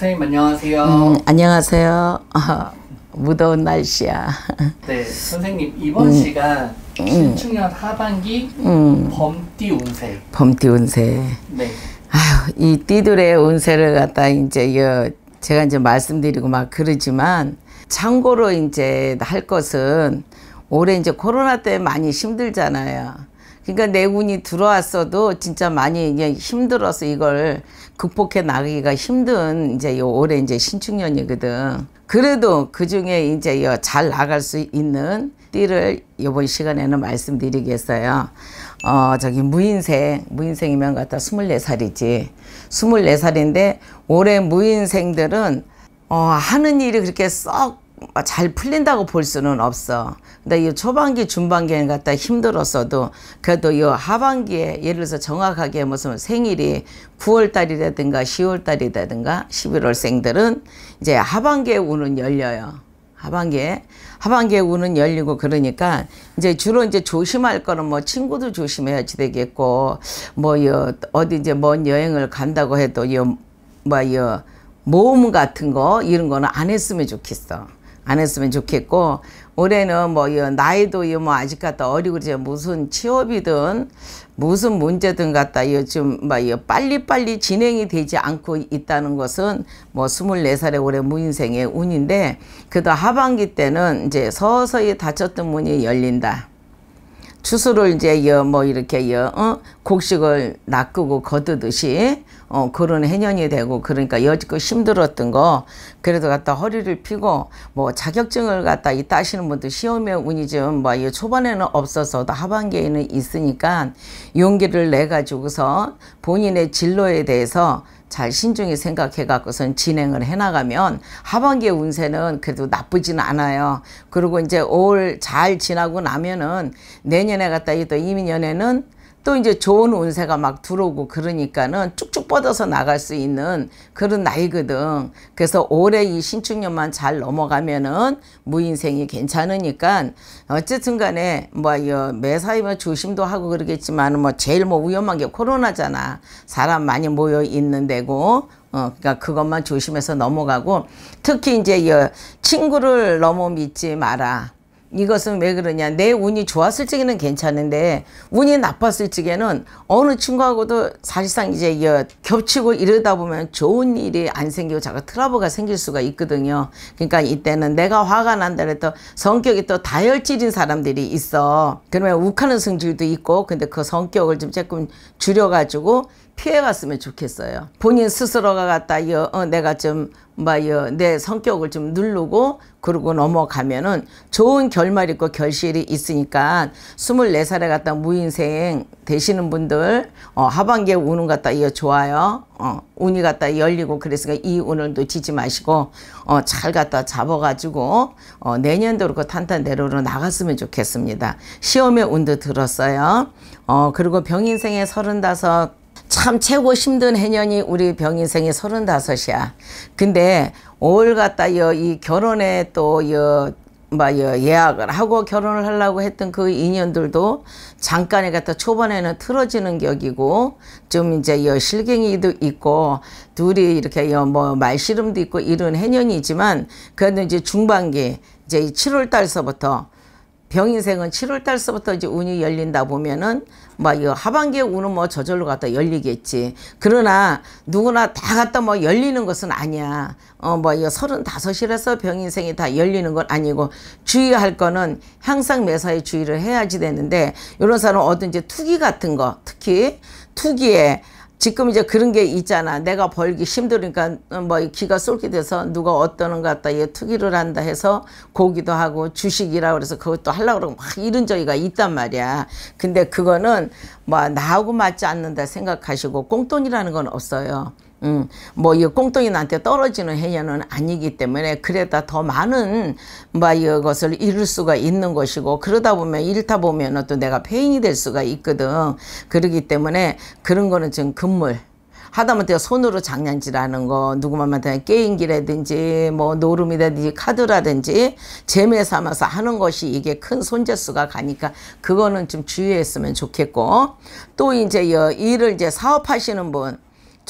선생님 안녕하세요. 음, 안녕하세요. 아, 무더운 날씨야. 네, 선생님 이번 음. 시간 음. 신축년 하반기 음. 범띠 운세. 범띠 운세. 네. 아유, 이 띠들의 운세를 갖다 이제 여, 제가 이제 말씀드리고 막 그러지만 참고로 이제 할 것은 올해 이제 코로나 때 많이 힘들잖아요. 그러니까 내 운이 들어왔어도 진짜 많이 힘들어서 이걸 극복해 나가기가 힘든 이제 요 올해 이제 신축년이거든. 그래도 그 중에 이제 잘 나갈 수 있는 띠를 이번 시간에는 말씀드리겠어요. 어, 저기 무인생, 무인생이면 갖다 24살이지. 24살인데 올해 무인생들은 어, 하는 일이 그렇게 썩잘 풀린다고 볼 수는 없어. 근데 이 초반기 중반기는 갖다 힘들었어도 그래도 이 하반기에 예를 들어서 정확하게 무슨 생일이 9월 달이라든가 10월 달이라든가 11월 생들은 이제 하반기에 운은 열려요. 하반기에 하반기에 운은 열리고 그러니까 이제 주로 이제 조심할 거는 뭐 친구도 조심해야지 되겠고 뭐 어디 이제 먼 여행을 간다고 해도 이 뭐이 모험 같은 거 이런 거는 안 했으면 좋겠어. 안 했으면 좋겠고 올해는 뭐 나이도 뭐 아직 같다 어리고 이제 무슨 취업이든 무슨 문제든 같다 요즘 뭐 빨리빨리 진행이 되지 않고 있다는 것은 뭐 24살의 올해 무인생의 운인데 그다 하반기 때는 이제 서서히 닫혔던 문이 열린다. 추수를 이제 여뭐 이렇게 여 어? 곡식을 낚고 거두듯이 어, 그런 해년이 되고 그러니까 여지껏 힘들었던 거 그래도 갖다 허리를 피고 뭐 자격증을 갖다 이 따시는 분들 시험에 운이 좀뭐 초반에는 없어서도 하반기에는 있으니까 용기를 내 가지고서 본인의 진로에 대해서 잘 신중히 생각해 갖고선 진행을 해 나가면 하반기의 운세는 그래도 나쁘진 않아요. 그리고 이제 올 잘 지나고 나면은 내년에 갖다 이 또 이민년에는 또 이제 좋은 운세가 막 들어오고 그러니까는 쭉쭉 뻗어서 나갈 수 있는 그런 나이거든. 그래서 올해 이 신축년만 잘 넘어가면은 무인생이 괜찮으니까 어쨌든 간에 뭐 매사이면 조심도 하고 그러겠지만 뭐 제일 뭐 위험한 게 코로나잖아. 사람 많이 모여 있는 데고 어, 그니까 그것만 조심해서 넘어가고 특히 이제 친구를 너무 믿지 마라. 이것은 왜 그러냐. 내 운이 좋았을 적에는 괜찮은데 운이 나빴을 적에는 어느 친구하고도 사실상 이제 겹치고 이러다 보면 좋은 일이 안 생기고 자꾸 트러블가 생길 수가 있거든요. 그러니까 이때는 내가 화가 난다 그랬도 성격이 또 다혈질인 사람들이 있어. 그러면 욱하는 성질도 있고 근데 그 성격을 좀 조금 줄여가지고 피해갔으면 좋겠어요. 본인 스스로가 갖다 여, 어, 내가 좀뭐내 성격을 좀 누르고 그러고 넘어가면은 좋은 결말 있고 결실이 있으니까 24살에 갖다 무인생 되시는 분들 어, 하반기에 운운 갖다 이어 좋아요. 어, 운이 갖다 열리고 그랬으니까 이 운을 도지지 마시고 어, 잘 갖다 잡아가지고 어, 내년도 그렇고 탄탄대로로 나갔으면 좋겠습니다. 시험에 운도 들었어요. 어, 그리고 병인생에 서른다섯 참 최고 힘든 해년이 우리 병인생이 서른다섯이야. 근데 5월 갔다 여, 이 결혼에 또 여, 막 뭐 예약을 하고 결혼을 하려고 했던 그 인연들도 잠깐에 갔다 초반에는 틀어지는 격이고 좀 이제 여 실갱이도 있고 둘이 이렇게 여뭐 말씨름도 있고 이런 해년이지만 그래도 이제 중반기 이제 7월달서부터 병인생은 7월 달서부터 이제 운이 열린다 보면은 뭐이 하반기에 운은 뭐 저절로 갖다 열리겠지. 그러나 누구나 다 갖다 뭐 열리는 것은 아니야. 어 뭐이 서른 다섯이라서 병인생이 다 열리는 건 아니고 주의할 거는 항상 매사에 주의를 해야지 되는데 이런 사람은 어떤 이제 투기 같은 거 특히 투기에 지금 이제 그런 게 있잖아. 내가 벌기 힘들으니까 어, 뭐 기가 쏠게 돼서 누가 어떠는 것 같다. 얘 투기를 한다 해서 고기도 하고 주식이라 그래서 그것도 하려고 그러고 막 이런 저희가 있단 말이야. 근데 그거는 뭐 나하고 맞지 않는다 생각하시고 꽁돈이라는 건 없어요. 음, 뭐이 꽁덩이한테 나 떨어지는 해녀는 아니기 때문에 그래다 더 많은 뭐 이것을 이룰 수가 있는 것이고 그러다 보면 잃다 보면 또 내가 폐인이 될 수가 있거든. 그러기 때문에 그런 거는 지금 금물 하다못해 손으로 장난질하는 거 누구만한테 게임기라든지 뭐 노름이라든지 카드라든지 재매 삼아서 하는 것이 이게 큰 손재수가 가니까 그거는 좀 주의했으면 좋겠고 또 이제 일을 이제 사업하시는 분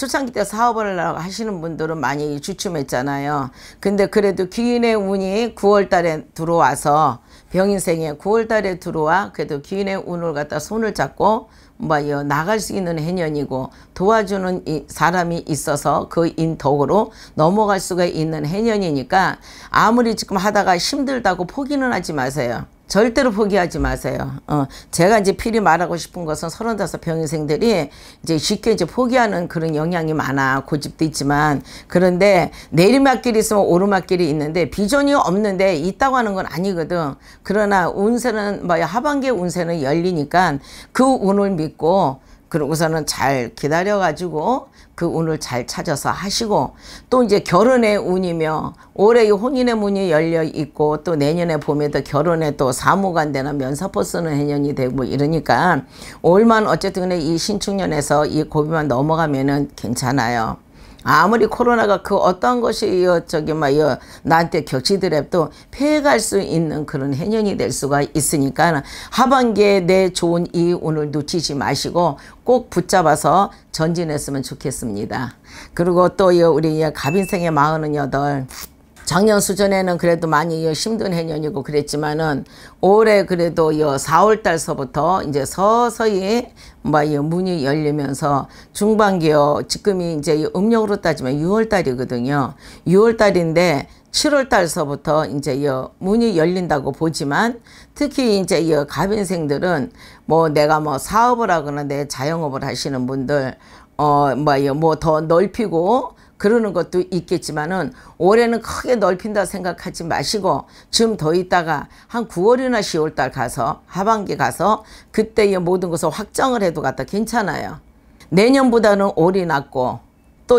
초창기 때 사업을 하시는 분들은 많이 주춤했잖아요. 근데 그래도 귀인의 운이 9월 달에 들어와서 병인생에 9월 달에 들어와 그래도 귀인의 운을 갖다 손을 잡고 뭐 나갈 수 있는 해년이고 도와주는 이 사람이 있어서 그 인덕으로 넘어갈 수가 있는 해년이니까 아무리 지금 하다가 힘들다고 포기는 하지 마세요. 절대로 포기하지 마세요. 어, 제가 이제 필히 말하고 싶은 것은 35병인생들이 이제 쉽게 이제 포기하는 그런 영향이 많아. 고집도 있지만. 그런데 내리막길이 있으면 오르막길이 있는데 비전이 없는데 있다고 하는 건 아니거든. 그러나 운세는, 뭐, 하반기 운세는 열리니까 그 운을 믿고 그러고서는 잘 기다려가지고 그 운을 잘 찾아서 하시고 또 이제 결혼의 운이며 올해 이 혼인의 문이 열려 있고 또 내년에 봄에도 결혼에 또 사무관 되나 면사포 쓰는 해년이 되고 뭐 이러니까 올만 어쨌든 이 신축년에서 이 고비만 넘어가면은 괜찮아요. 아무리 코로나가 그 어떤 것이 저기 막여 나한테 격치더라도 피해갈 수 있는 그런 해년이 될 수가 있으니까 하반기에 내 좋은 이 오늘 놓치지 마시고 꼭 붙잡아서 전진했으면 좋겠습니다. 그리고 또 우리 갑인생의 마흔은 여덟 작년 수전에는 그래도 많이 힘든 해년이고 그랬지만은 올해 그래도 여 4월 달서부터 이제 서서히 뭐 문이 열리면서 중반기요 지금이 이제 음력으로 따지면 6월 달이거든요. 6월 달인데 7월 달서부터 이제 문이 열린다고 보지만 특히 이제 여갑생들은뭐 내가 뭐 사업을 하거나 내 자영업을 하시는 분들 어뭐뭐더 넓히고 그러는 것도 있겠지만은 올해는 크게 넓힌다 생각하지 마시고 지금 더 있다가 한 9월이나 10월 달 가서 하반기 가서 그때의 모든 것을 확정을 해도 갖다 괜찮아요. 내년보다는 올이 낫고 또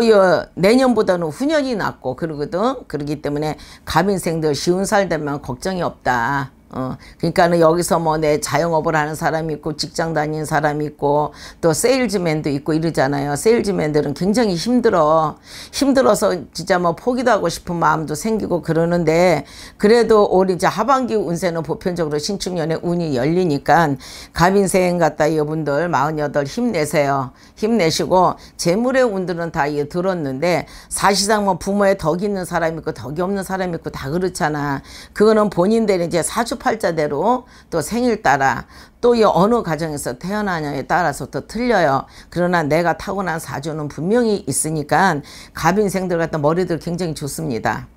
내년보다는 후년이 낫고 그러거든. 그러기 때문에 갑인생들 쉬운 살 되면 걱정이 없다. 어, 그러니까는 여기서 뭐 내 자영업을 하는 사람이 있고 직장 다니는 사람이 있고 또 세일즈맨도 있고 이러잖아요. 세일즈맨들은 굉장히 힘들어. 힘들어서 진짜 뭐 포기도 하고 싶은 마음도 생기고 그러는데 그래도 올 이제 하반기 운세는 보편적으로 신축년에 운이 열리니까 갑인생 같다 여분들 48 힘내세요. 힘내시고 재물의 운들은 다 이어 들었는데 사실상 뭐 부모의 덕이 있는 사람 이 있고 덕이 없는 사람 이 있고 다 그렇잖아. 그거는 본인들이 이제 사주 팔자대로 또 생일 따라 또 이 어느 가정에서 태어나냐에 따라서 또 틀려요. 그러나 내가 타고난 사주는 분명히 있으니까 갑인생들 같은 머리들 굉장히 좋습니다.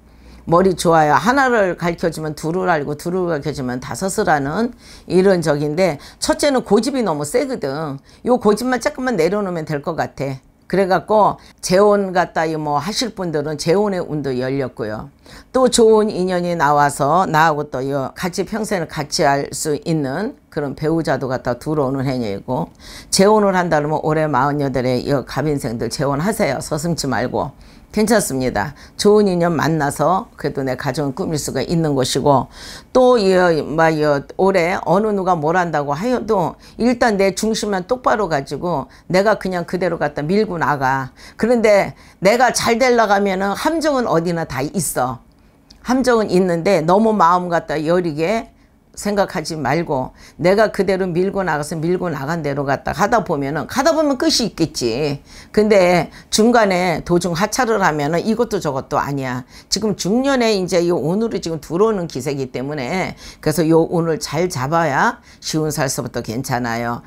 머리 좋아요. 하나를 가르쳐주면 둘을 알고 둘을 가르쳐주면 다섯을 하는 이런 적인데 첫째는 고집이 너무 세거든. 요 고집만 조금만 내려놓으면 될 것 같아. 그래갖고 재혼 갔다이 뭐 하실 분들은 재혼의 운도 열렸고요. 또 좋은 인연이 나와서 나하고 또 같이 평생을 같이 할 수 있는 그런 배우자도 갖다 들어오는 해녀이고 재혼을 한다면 올해 마흔여덟에 이 갑인생들 재혼하세요. 서슴지 말고 괜찮습니다. 좋은 인연 만나서 그래도 내 가정을 꾸밀 수가 있는 것이고 또 이, 막, 뭐 이, 올해 어느 누가 뭘 한다고 하여도 일단 내 중심만 똑바로 가지고 내가 그냥 그대로 갖다 밀고 나가. 그런데 내가 잘 되려 가면은 함정은 어디나 다 있어. 함정은 있는데 너무 마음 갖다 여리게 생각하지 말고 내가 그대로 밀고 나가서 밀고 나간 대로 갔다 하다 보면은 가다 보면 끝이 있겠지. 근데 중간에 도중 하차를 하면은 이것도 저것도 아니야. 지금 중년에 이제 이 오늘이 지금 들어오는 기세기 때문에 그래서 요 오늘 잘 잡아야 쉬운 살서부터 괜찮아요.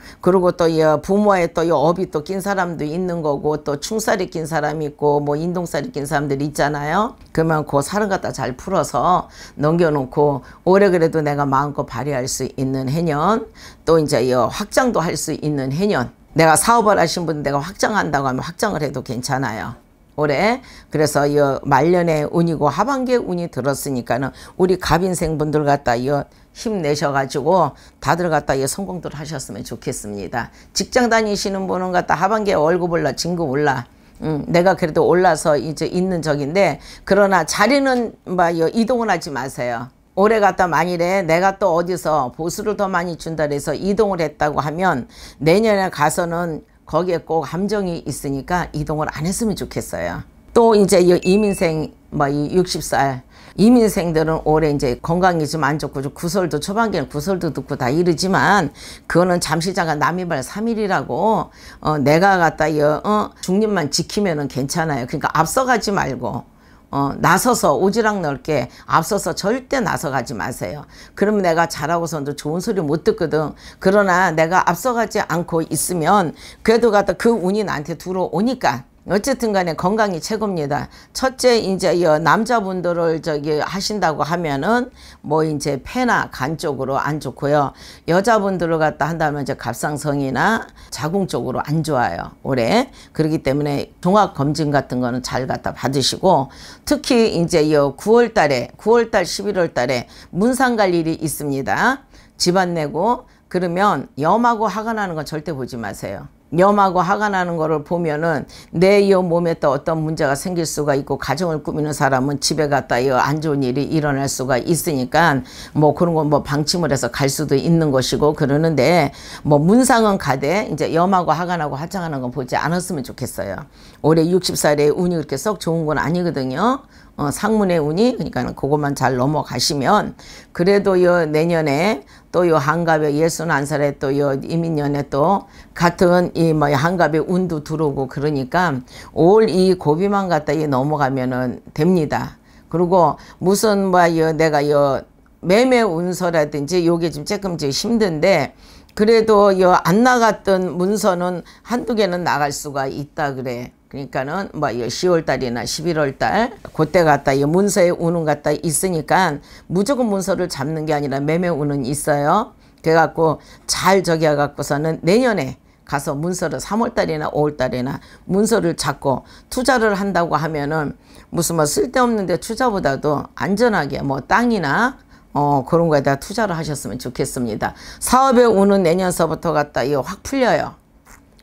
그리고 또 이 부모의 또 이 업이 또 낀 사람도 있는 거고 또 충살이 낀 사람 이 있고 뭐 인동살이 낀 사람들 있잖아요. 그러면 그 사람 갖다 잘 풀어서 넘겨놓고 오래 그래도 내가 마음 않고 발휘할 수 있는 해년 또 이제 확장도 할 수 있는 해년 내가 사업을 하신 분 내가 확장한다고 하면 확장을 해도 괜찮아요. 올해 그래서 이 말년에 운이고 하반기에 운이 들었으니까는 우리 갑인생 분들 갖다 이 힘내셔가지고 다들 갖다 이 성공들 하셨으면 좋겠습니다. 직장 다니시는 분은 갖다 하반기에 월급 올라 진급 올라 음, 내가 그래도 올라서 이제 있는 적인데 그러나 자리는 막 뭐 이동은 하지 마세요. 올해 갔다 만일에 내가 또 어디서 보수를 더 많이 준다 그래서 이동을 했다고 하면 내년에 가서는 거기에 꼭 함정이 있으니까 이동을 안 했으면 좋겠어요. 또 이제 이민생 뭐 이 60살 이민생들은 올해 이제 건강이 좀 안 좋고 좀 구설도 초반기에는 구설도 듣고 다 이르지만 그거는 잠시 잠깐 남이발 3일이라고 어 내가 갔다 여, 어 중립만 지키면은 괜찮아요. 그러니까 앞서가지 말고 어, 나서서 오지랖 넓게 앞서서 절대 나서가지 마세요. 그러면 내가 잘하고서도 좋은 소리 못 듣거든. 그러나 내가 앞서가지 않고 있으면 그래도 갖다그 운이 나한테 들어오니까 어쨌든 간에 건강이 최고입니다. 첫째 이제 남자분들을 저기 하신다고 하면은 뭐 이제 폐나 간 쪽으로 안 좋고요. 여자분들을 갖다 한다면 이제 갑상선이나 자궁 쪽으로 안 좋아요. 올해. 그렇기 때문에 종합 검진 같은 거는 잘 갖다 받으시고 특히 이제 9월 달에 9월 달 11월 달에 문상 갈 일이 있습니다. 집안 내고 그러면 염하고 화가 나는 건 절대 보지 마세요. 염하고 화가 나는 거를 보면은 내 이 몸에 또 어떤 문제가 생길 수가 있고 가정을 꾸미는 사람은 집에 갔다 이안 좋은 일이 일어날 수가 있으니까 뭐 그런 건 뭐 방침을 해서 갈 수도 있는 것이고 그러는데 뭐 문상은 가되 이제 염하고 화가 나고 화장하는 건 보지 않았으면 좋겠어요. 올해 60살에 운이 그렇게 썩 좋은 건 아니거든요. 어, 상문의 운이 그러니까 그것만 잘 넘어가시면 그래도 요 내년에 또 요 한갑에 예순 한 살에 또 요 이민년에 또 같은 이 뭐 한갑에 운도 들어오고 그러니까 올 이 고비만 갖다 이 넘어가면은 됩니다. 그리고 무슨 뭐요 내가 요 매매 운서라든지 요게 지금 조금 좀 힘든데 그래도 요안 나갔던 문서는 한두 개는 나갈 수가 있다 그래. 그러니까는 뭐 10월 달이나 11월 달 그때 갔다 이 문서에 우는 갔다 있으니까 무조건 문서를 잡는 게 아니라 매매 운은 있어요. 그래갖고 잘 저기 해갖고서는 내년에 가서 문서를 3월 달이나 5월 달이나 문서를 잡고 투자를 한다고 하면은 무슨 뭐 쓸데없는데 투자보다도 안전하게 뭐 땅이나 어, 그런 거에다 투자를 하셨으면 좋겠습니다. 사업에 오는 내년서부터 갖다 이확 풀려요.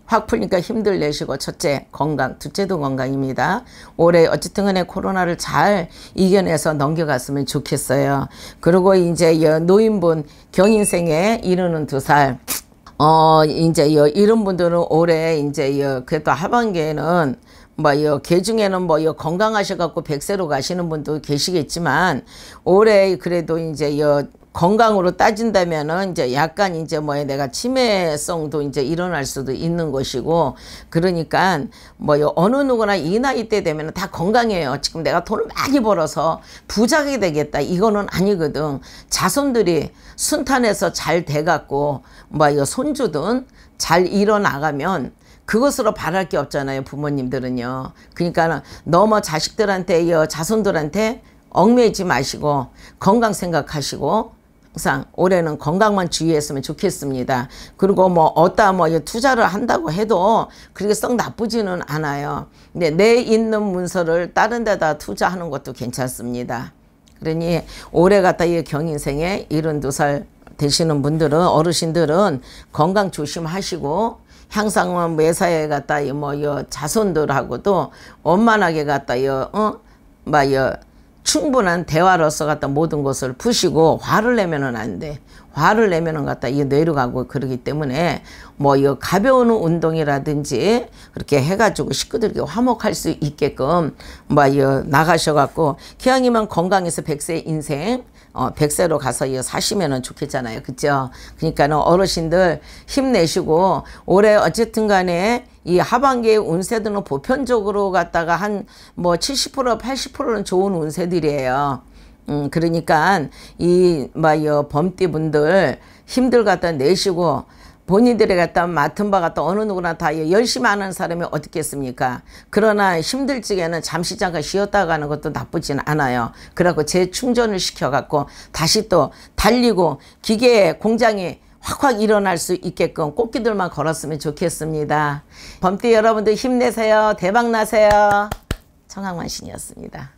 확 풀니까 힘들 내시고 첫째 건강 둘째도 건강입니다. 올해 어쨌든 간에 코로나를 잘 이겨내서 넘겨갔으면 좋겠어요. 그리고 이제 노인분 경인생에 이르는 두 살 어, 이제, 여, 이런 분들은 올해, 이제, 여, 그래도 하반기에는, 뭐, 여, 개 중에는 뭐, 여, 건강하셔갖고 백세로 가시는 분도 계시겠지만, 올해 그래도 이제, 여, 건강으로 따진다면은 이제 약간 이제 뭐 내가 치매성도 이제 일어날 수도 있는 것이고 그러니까 뭐 어느 누구나 이 나이 때 되면 다 건강해요. 지금 내가 돈을 많이 벌어서 부자가 되겠다 이거는 아니거든. 자손들이 순탄해서 잘 돼갖고 뭐 손주든 잘 일어나가면 그것으로 바랄 게 없잖아요 부모님들은요 그러니까 너무 뭐 자식들한테 자손들한테 얽매이지 마시고 건강 생각하시고 항상 올해는 건강만 주의했으면 좋겠습니다. 그리고 뭐어디뭐 투자를 한다고 해도 그렇게 썩 나쁘지는 않아요. 근데 내 있는 문서를 다른 데다 투자하는 것도 괜찮습니다. 그러니 올해 같다 이 경인생에 72살 되시는 분들은 어르신들은 건강 조심하시고 향상은 매사에 갔다 이뭐여 자손들하고도 원만하게 갔다 여 어? 막여 충분한 대화로서 갖다 모든 것을 푸시고 화를 내면은 안 돼. 화를 내면은 갖다 이게 내려가고 그러기 때문에 뭐 이거 가벼운 운동이라든지 그렇게 해가지고 식구들에게 화목할 수 있게끔 뭐 이거 나가셔갖고 기왕이면 건강해서 백세 인생 어, 100세로 가서 이거 사시면 은 좋겠잖아요. 그죠? 그니까는 어르신들 힘내시고 올해 어쨌든 간에 이 하반기에 운세들은 보편적으로 갔다가 한 뭐70% 80%는 좋은 운세들이에요. 음, 그러니까 이 뭐, 이 범띠 분들 힘들 갖다 내시고 본인들이 갔다 맡은 바 같다 어느 누구나 다 열심히 하는 사람이 어떻겠습니까? 그러나 힘들 적에는 잠시 잠깐 쉬었다 가는 것도 나쁘진 않아요. 그래갖고 재충전을 시켜갖고 다시 또 달리고 기계 공장이 확확 일어날 수 있게끔 꽃기들만 걸었으면 좋겠습니다. 범띠 여러분들 힘내세요. 대박나세요. 청학만신이었습니다.